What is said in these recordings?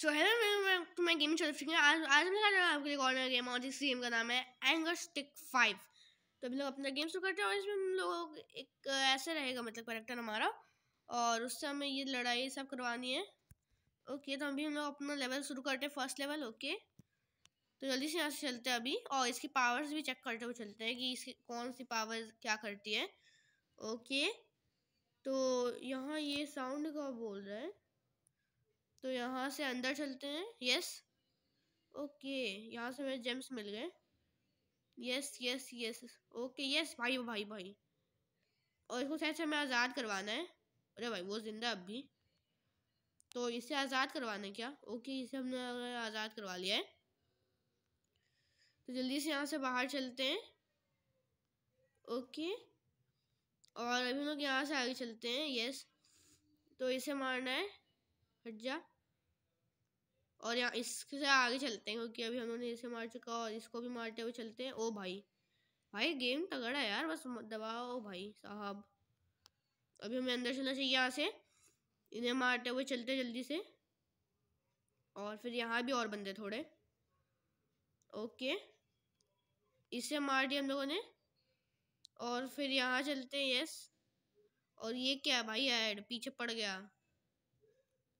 so hello मैं तो मैं गेमिंग चल चुकी हूँ आज आज हमने कहा आपके लिए कॉर्नर गेम और जिस गेम का नाम है एंगर स्टिक फाइव तो हम लोग अपना गेम शुरू करते हैं और इसमें हम लोग एक ऐसे रहेगा मतलब करेक्टर हमारा और उससे हमें ये लड़ाई सब करवानी है ओके तो अभी हम लोग अपना लेवल शुरू करते हैं फर्स्ट लेवल ओके तो जल्दी से यहाँ से चलते हैं अभी और इसकी पावर्स भी चेक करते हुए चलते हैं कि इसकी कौन सी पावर क्या करती है ओके तो यहाँ ये साउंड का बोल रहा है तो यहाँ से अंदर चलते हैं यस ओके यहाँ से मेरे जेम्स मिल गए yes yes yes okay yes भाई भाई भाई और इसको शायद से हमें आज़ाद करवाना है अरे भाई वो ज़िंदा अब भी तो इसे आज़ाद करवाना है क्या ओके इसे हमने आज़ाद करवा लिया है तो जल्दी से यहाँ से बाहर चलते हैं ओके और अभी हम लोग यहाँ से आगे चलते हैं यस तो इसे मारना है हट जा और यहाँ इससे आगे चलते हैं क्योंकि अभी हमने इसे मार चुका और इसको भी मारते हुए चलते हैं ओ भाई भाई गेम तगड़ा है यार बस दबाओ भाई साहब अभी हमें अंदर चलना चाहिए यहाँ से इन्हें मारते हुए चलते जल्दी से और फिर यहाँ भी और बंदे थोड़े ओके इसे मार दिया हम लोगों ने और फिर यहाँ चलते हैं यस और ये क्या भाई ऐड पीछे पड़ गया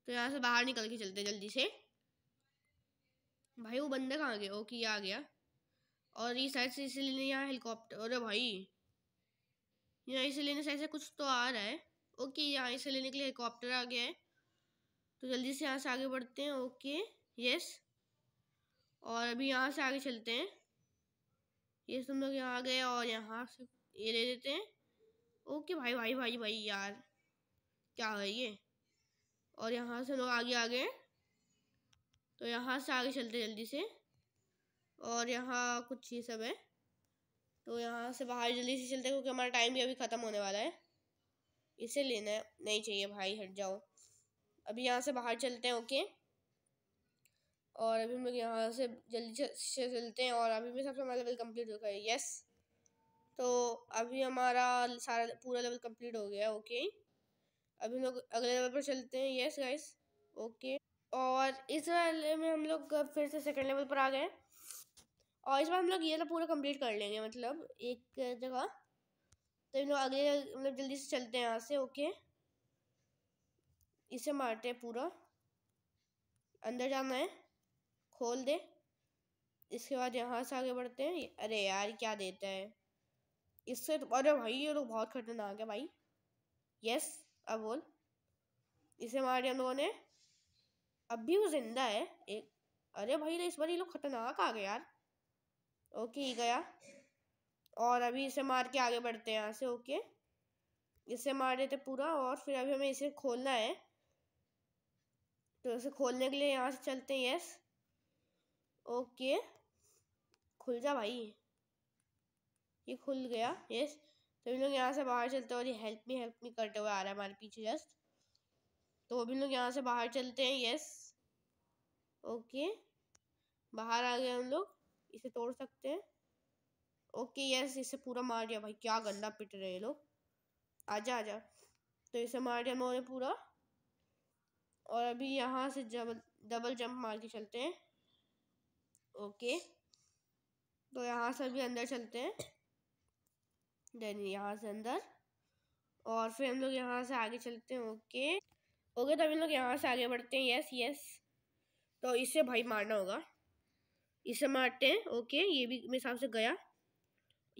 तो यहाँ से बाहर निकल के चलते जल्दी से भाई वो बंदे कहाँ गया ओके आ गया और ये साइड से लेने यहाँ हेलीकॉप्टर अरे भाई यहाँ इसे लेने से ऐसे कुछ तो आ रहा है ओके यहाँ इसे लेने के लिए हेलीकॉप्टर आ गया है तो जल्दी से यहाँ से आगे बढ़ते हैं ओके यस और अभी यहाँ से आगे चलते हैं ये तुम लोग यहाँ आ गए और यहाँ से ये ले लेते हैं ओके भाई भाई भाई भाई यार क्या है ये और यहाँ से लोग आगे आ गए तो यहाँ से आगे चलते जल्दी से और यहाँ कुछ ये सब है तो यहाँ से बाहर जल्दी से चलते क्योंकि हमारा टाइम भी अभी ख़त्म होने वाला है इसे लेना है नहीं चाहिए भाई हट जाओ अभी यहाँ से बाहर चलते हैं ओके और अभी मैं लोग यहाँ से जल्दी से चलते हैं और अभी भी सबसे हमारा लेवल कम्प्लीट हो गया यस तो अभी हमारा सारा पूरा लेवल कम्प्लीट हो गया ओके अब हम लोग अगले लेवल पर चलते हैं यस गाइस ओके और इस वाले में हम लोग फिर से सेकंड लेवल पर आ गए और इस बार हम लोग ये तो पूरा कंप्लीट कर लेंगे मतलब एक जगह तो हम लोग अगले मतलब जल्दी से चलते हैं यहाँ से ओके इसे मारते हैं पूरा अंदर जाना है खोल दे इसके बाद यहाँ से आगे बढ़ते हैं अरे यार क्या देता है इससे तो अरे भाई ये लोग बहुत खतरनाक है भाई यस अब बोल इसे मार दिया हम लोगों ने अब भी वो जिंदा है एक अरे भाई इस बार ये लोग खतरनाक आ गए यार ओके ही गया और अभी इसे मार के आगे बढ़ते हैं यहाँ से ओके इसे मार देते पूरा और फिर अभी हमें इसे खोलना है तो इसे खोलने के लिए यहाँ से चलते हैं यस ओके खुल जा भाई ये खुल गया यस तो हम लोग यहाँ से बाहर चलते हैं और ये हेल्प मी हेल्प मी करते हुए आ रहा है हमारे पीछे जस्ट तो अभी लोग यहाँ से बाहर चलते हैं यस ओके बाहर आ गए हम लोग इसे तोड़ सकते हैं ओके यस इसे पूरा मार दिया भाई क्या गंदा पिट रहे हैं लोग आजा आजा तो इसे मार दिया उन्होंने पूरा और अभी यहाँ से जब डबल जंप मार के चलते हैं ओके तो यहाँ से अभी अंदर चलते हैं देन यहाँ से अंदर और फिर हम लोग यहाँ से आगे चलते हैं ओके ओके तो हम लोग यहाँ से आगे बढ़ते हैं यस यस तो इसे भाई मारना होगा इसे मारते हैं ओके ये भी मेरे हिसाब से गया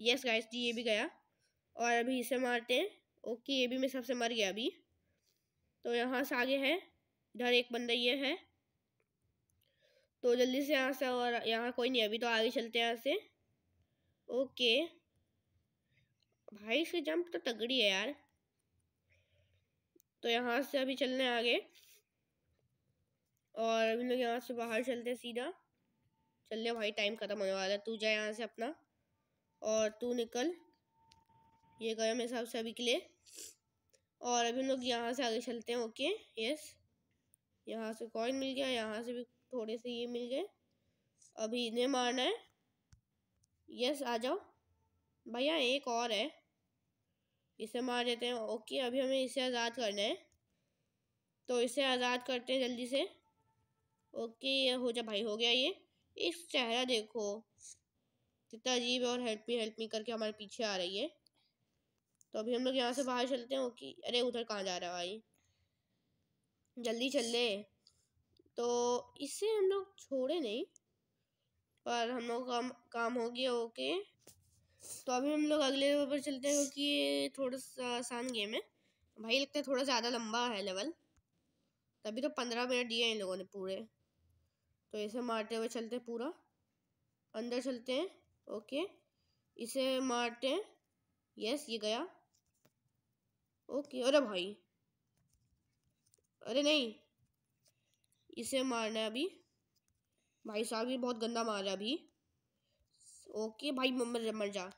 यस गाइस जी ये भी गया और अभी इसे मारते हैं ओके ये भी मेरे हिसाब से मर गया अभी तो यहाँ से आगे है इधर एक बंदा ये है तो जल्दी से यहाँ से और यहाँ कोई नहीं अभी तो आगे चलते हैं यहाँ से ओके भाई इसकी जंप तो तगड़ी है यार तो यहाँ से अभी चलने आगे और अभी लोग यहाँ से बाहर चलते सीधा चल ले भाई टाइम ख़त्म होने वाला है तू जा यहाँ से अपना और तू निकल ये गया मेरे हिसाब से अभी के लिए और अभी लोग यहाँ से आगे चलते हैं ओके यस यहाँ से कॉइन मिल गया यहाँ से भी थोड़े से ये मिल गए अभी इन्हें मारना है यस आ जाओ भैया एक और है इसे मार देते हैं ओके अभी हमें इसे आज़ाद करना है तो इसे आज़ाद करते हैं जल्दी से ओके ये हो जा भाई हो गया ये इस चेहरा देखो कितना अजीब है और हेल्प मी हेल्प मी करके हमारे पीछे आ रही है तो अभी हम लोग यहाँ से बाहर चलते हैं ओके अरे उधर कहाँ जा रहा है भाई जल्दी चल ले तो इससे हम लोग छोड़े नहीं पर हम लोग काम काम हो गया ओके तो अभी हम लोग अगले लेवल पर चलते हैं क्योंकि ये थोड़ा सा आसान गेम है भाई लगता है थोड़ा ज़्यादा लंबा है लेवल तभी तो पंद्रह मिनट दिए इन लोगों ने पूरे तो इसे मारते हुए चलते हैं पूरा अंदर चलते हैं ओके इसे मारते हैं यस ये गया ओके अरे भाई अरे नहीं इसे मारना है अभी भाई साहब ये बहुत गंदा मार रहा है अभी ओके भाई मम्मर मर जा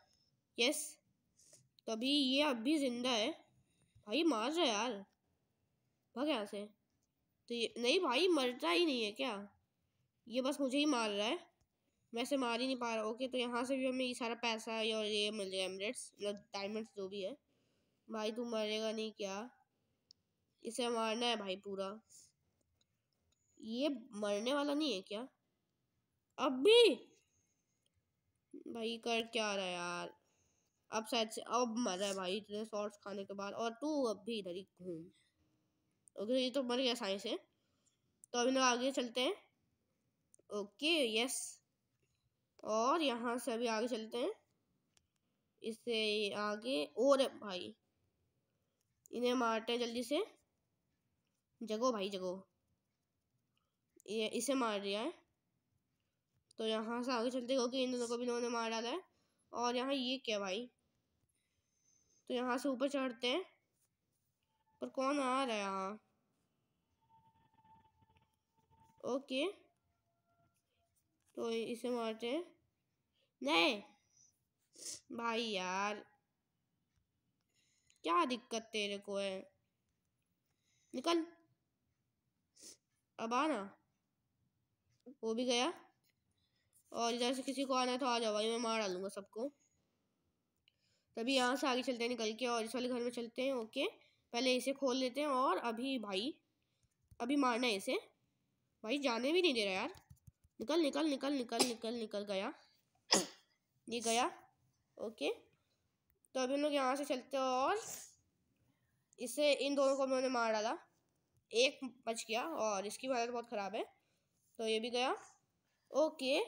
यस तो अभी ये अभी जिंदा है भाई मार जा यार भाग यहाँ से तो ये नहीं भाई मरता ही नहीं है क्या ये बस मुझे ही मार रहा है मैं से मार ही नहीं पा रहा ओके तो यहाँ से भी हमें ये सारा पैसा और ये मिल गया एमरेट्स मतलब डायमंड्स जो भी है भाई तू मरेगा नहीं क्या इसे मारना है भाई पूरा ये मरने वाला नहीं है क्या अब भी भाई कर क्या रहा यार अब शायद से अब मजा है भाई इतने शॉर्ट्स खाने के बाद और तू अब भी इधर ही घूम ओके ये तो मर गया साइंस से तो अभी लोग आगे चलते हैं ओके यस और यहाँ से अभी आगे चलते हैं इससे आगे और भाई इन्हें मारते हैं जल्दी से जगो भाई जगो ये इसे मार दिया है तो यहाँ से आगे चलते क्योंकि इन दोनों को भी इन्होंने मार डाला है और यहाँ ये क्या भाई तो यहाँ से ऊपर चढ़ते हैं पर कौन आ रहा है यहाँ ओके तो इसे मारते हैं नहीं भाई यार क्या दिक्कत तेरे को है निकल अब आना वो भी गया और इधर से किसी को आना तो आ जाओ भाई मैं मार डालूंगा सबको तभी यहाँ से आगे चलते हैं निकल के और इस वाले घर में चलते हैं ओके पहले इसे खोल लेते हैं और अभी भाई अभी मारना है इसे भाई जाने भी नहीं दे रहा यार निकल निकल निकल निकल निकल निकल गया ये गया ओके तो अभी हम लोग यहाँ से चलते हैं और इसे इन दोनों को उन्होंने मार डाला एक बच गया और इसकी हालत बहुत ख़राब है तो ये भी गया ओके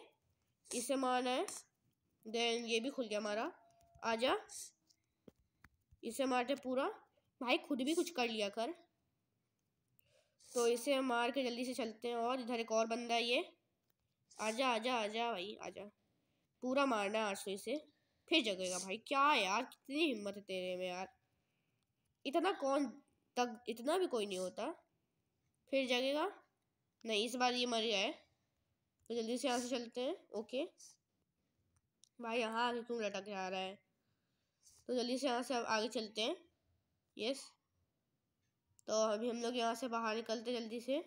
इसे मारना है देन ये भी खुल गया हमारा आजा इसे मारते पूरा भाई खुद भी कुछ कर लिया कर तो इसे मार के जल्दी से चलते हैं और इधर एक और बंदा है ये आजा आजा आजा भाई आजा पूरा मारना है आज तो इसे फिर जगेगा भाई क्या यार कितनी हिम्मत है तेरे में यार इतना कौन तक इतना भी कोई नहीं होता फिर जगेगा नहीं इस बार ये मर गया है तो जल्दी से यहाँ से चलते हैं ओके भाई यहाँ आगे क्यों लटक आ रहा है तो जल्दी से यहाँ से आगे चलते हैं यस तो अभी हम लोग यहाँ से बाहर निकलते जल्दी से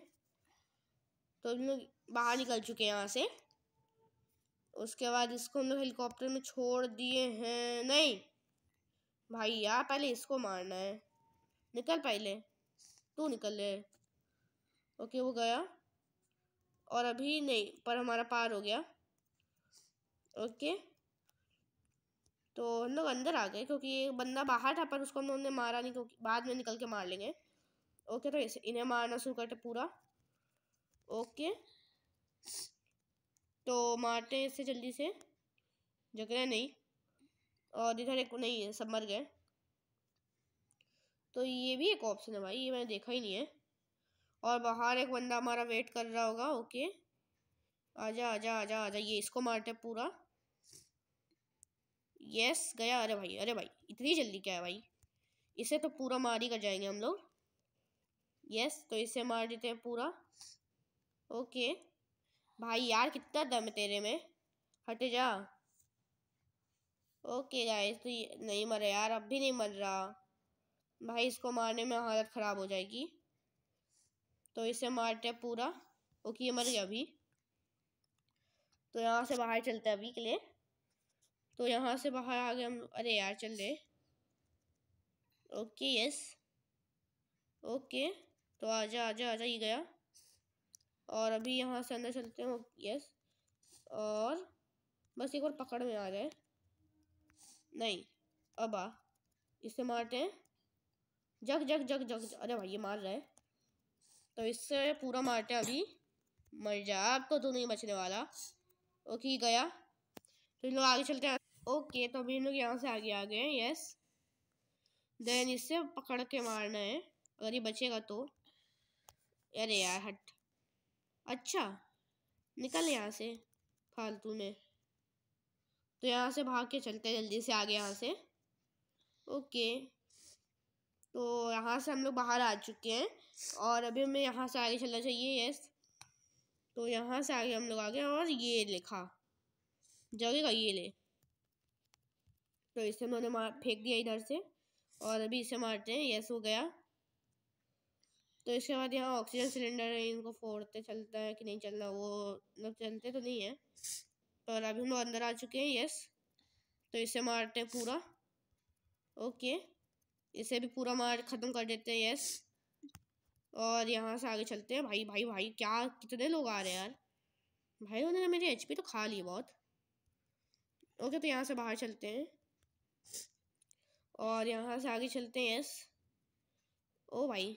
तो हम लोग बाहर निकल चुके हैं यहाँ से उसके बाद इसको हम लोग हेलीकॉप्टर में छोड़ दिए हैं नहीं भाई यार पहले इसको मारना है निकल पहले तू निकल ले ओके वो गया और अभी नहीं पर हमारा पार हो गया ओके तो हम लोग अंदर आ गए क्योंकि ये बंदा बाहर था पर उसको हमने मारा नहीं क्योंकि बाद में निकल के मार लेंगे ओके तो इसे इन्हें मारना शुरू करते पूरा ओके तो मारते हैं इससे जल्दी से जग रहे नहीं और इधर एक नहीं है सब मर गए तो ये भी एक ऑप्शन है भाई ये मैंने देखा ही नहीं है और बाहर एक बंदा हमारा वेट कर रहा होगा ओके आजा आजा आजा आजा ये इसको मारते पूरा यस गया अरे भाई अरे भाई इतनी जल्दी क्या है भाई इसे तो पूरा मार ही कर जाएंगे हम लोग यस तो इसे मार देते हैं पूरा ओके भाई यार कितना दम है तेरे में हट जा ओके गाइस तो नहीं मरे यार अब भी नहीं मर रहा भाई इसको मारने में हालत ख़राब हो जाएगी तो इसे मारते हैं पूरा ओके ये मर गया अभी तो यहाँ से बाहर चलते हैं अभी के लिए तो यहाँ से बाहर आ गए हम अरे यार चल रहे ओके यस ओके तो आजा आजा आजा ही गया और अभी यहाँ से अंदर चलते हैं यस और बस एक और पकड़ में आ जाए नहीं अब आ इसे मारते हैं जग जग जग जग अरे भाई ये मार रहा है तो इससे पूरा मारते अभी मर जा आपको तो नहीं बचने वाला ओके गया तो इन लोग आगे चलते हैं ओके तो अभी इन लोग यहाँ से आगे आ गए हैं यस देन इससे पकड़ के मारना है अगर ये बचेगा तो अरे यार हट अच्छा निकल यहाँ से फालतू में तो यहाँ से भाग के चलते हैं जल्दी से आगे यहाँ से ओके तो यहाँ से हम लोग बाहर आ चुके हैं और अभी हमें यहाँ से आगे चलना चाहिए यस तो यहाँ से आगे हम लोग आ गए और ये लिखा जगह का ये ले तो इसे उन्होंने मार फेंक दिया इधर से और अभी इसे मारते हैं यस हो गया तो इसके बाद यहाँ ऑक्सीजन सिलेंडर है इनको फोड़ते चलता है कि नहीं चलना वो मतलब चलते तो नहीं है पर अभी हम लोग अंदर आ चुके हैं यस तो इसे मारते हैं पूरा ओके इसे भी पूरा मार ख़त्म कर देते हैं यस और यहाँ से आगे चलते हैं भाई भाई भाई क्या कितने लोग आ रहे हैं यार भाई उन्होंने मेरी एच तो खा ली बहुत ओके तो यहाँ से बाहर चलते हैं और यहाँ से आगे चलते हैं यस ओ भाई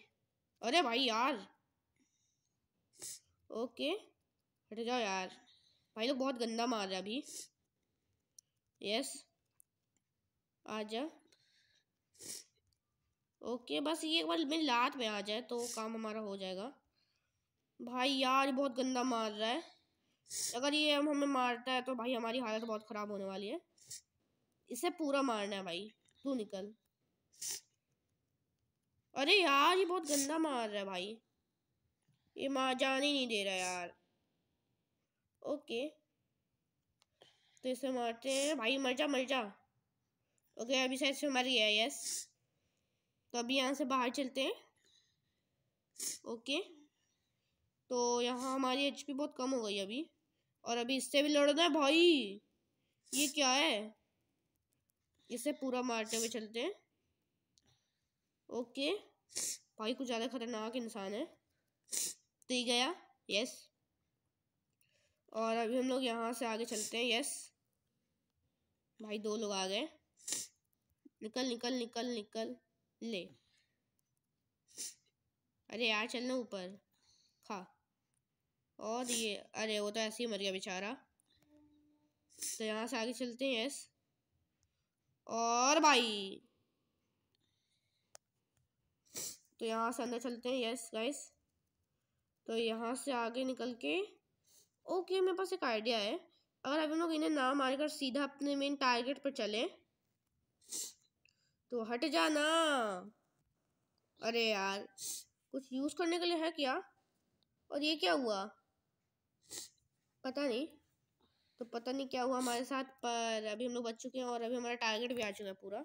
अरे भाई यार ओके हट जाओ यार भाई लोग बहुत गंदा मार रहे अभी यस आ जा ओके बस ये एक बार मेरी लात में आ जाए तो काम हमारा हो जाएगा भाई यार ये बहुत गंदा मार रहा है अगर ये हमें मारता है तो भाई हमारी हालत बहुत ख़राब होने वाली है इसे पूरा मारना है भाई तू निकल अरे यार ये बहुत गंदा मार रहा है भाई ये मार जाने ही नहीं दे रहा यार ओके तो इसे मारते हैं भाई मर जा मर जा ओके अभी से मर गया यस तो अभी यहाँ से बाहर चलते हैं ओके तो यहाँ हमारी एच बहुत कम हो गई अभी और अभी इससे भी लड़ना है भाई ये क्या है इसे पूरा मारते हुए चलते हैं ओके भाई कुछ ज़्यादा ख़तरनाक इंसान है तो ही गया यस और अभी हम लोग यहाँ से आगे चलते हैं यस भाई दो लोग आ गए निकल निकल निकल निकल ले अरे यार चलना ऊपर खा और ये अरे वो तो ऐसे ही मर गया बेचारा तो यहाँ से आगे चलते हैं यस और भाई तो यहाँ से अंदर चलते हैं यस गाइस तो यहाँ से आगे निकल के ओके मेरे पास एक आइडिया है अगर हम लोग इन्हें ना मारकर सीधा अपने मेन टारगेट पर चले तो हट जाना अरे यार कुछ यूज़ करने के लिए है क्या और ये क्या हुआ पता नहीं तो पता नहीं क्या हुआ हमारे साथ पर अभी हम लोग बच चुके हैं और अभी हमारा टारगेट भी आ चुका है पूरा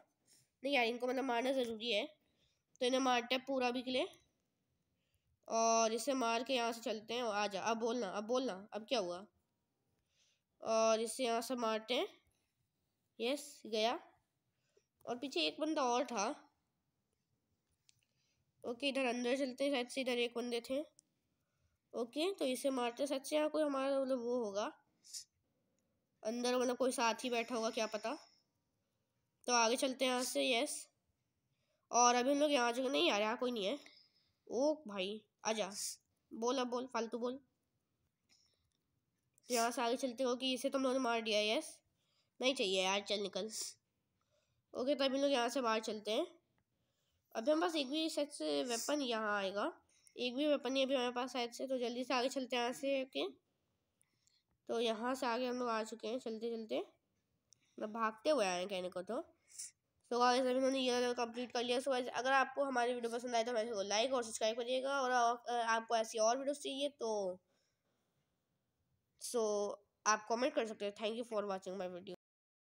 नहीं यार इनको मतलब मारना ज़रूरी है तो इन्हें मारते हैं पूरा भी के लिए और इसे मार के यहाँ से चलते हैं और आ जा अब बोलना अब बोलना अब क्या हुआ और इसे यहाँ से मारते हैं यस गया और पीछे एक बंदा और था ओके इधर अंदर चलते शायद से इधर एक बंदे थे ओके तो इसे मारते सच से यहाँ कोई हमारा मतलब वो होगा अंदर मतलब कोई ही बैठा होगा क्या पता तो आगे चलते हैं यहाँ से यस और अभी हम लोग यहाँ जगह नहीं रहे यहाँ कोई नहीं है ओ भाई आजा बोल अब बोल फालतू बोल तो यहाँ से आगे चलते हो कि इसे तो हम लोगों ने मार दिया यस नहीं चाहिए यार चल निकल ओके तभी लोग यहाँ से बाहर चलते हैं अभी हमारे पास एक भी शायद से वेपन यहाँ आएगा एक भी वेपन ही अभी हमारे पास शायद से तो जल्दी से आगे चलते हैं यहाँ से ओके तो यहाँ से आगे हम लोग आ चुके हैं चलते चलते मतलब भागते हुए आए हैं कहने को तो सो गाइस से उन्होंने ये लेवल कंप्लीट कर लिया सो अगर आपको हमारी वीडियो पसंद आए तो हमारे लाइक और सब्सक्राइब करिएगा और आपको ऐसी और वीडियोस चाहिए तो सो आप कमेंट कर सकते हैं thank you for watching my video